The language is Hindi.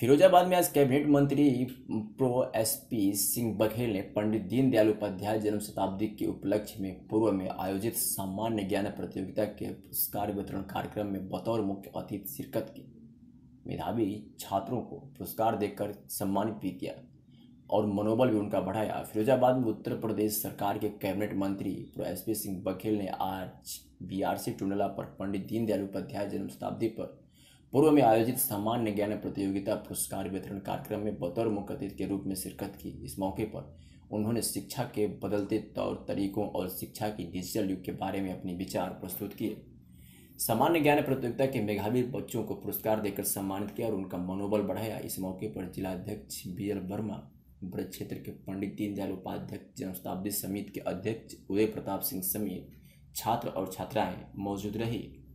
फिरोजाबाद में आज कैबिनेट मंत्री pro S P Singh Baghel ने पंडित दीनदयाल उपाध्याय जन्म शताब्दी के उपलक्ष्य में पूर्व में आयोजित सामान्य ज्ञान प्रतियोगिता के पुरस्कार वितरण कार्यक्रम में बतौर मुख्य अतिथि शिरकत की मेधावी छात्रों को पुरस्कार देकर सम्मानित भी किया और मनोबल भी उनका बढ़ाया फिरोजाबाद में उत्तर प्रदेश सरकार के कैबिनेट मंत्री pro S P Singh Baghel ने आज बी टुंडला पर पंडित दीनदयाल उपाध्याय जन्म शताब्दी पर पूर्व में आयोजित सामान्य ज्ञान प्रतियोगिता पुरस्कार वितरण कार्यक्रम में बतौर अतिथि के रूप में शिरकत की इस मौके पर उन्होंने शिक्षा के बदलते तौर तरीकों और शिक्षा की डिजिटल युग के बारे में अपने विचार प्रस्तुत किए सामान्य ज्ञान प्रतियोगिता के मेघावी बच्चों को पुरस्कार देकर सम्मानित किया और उनका मनोबल बढ़ाया इस मौके पर जिलाध्यक्ष बी एल वर्मा ब्रज क्षेत्र के पंडित दीनदयाल उपाध्यक्ष जनशताब्दी समिति के अध्यक्ष उदय प्रताप सिंह समेत छात्र और छात्राएं मौजूद रही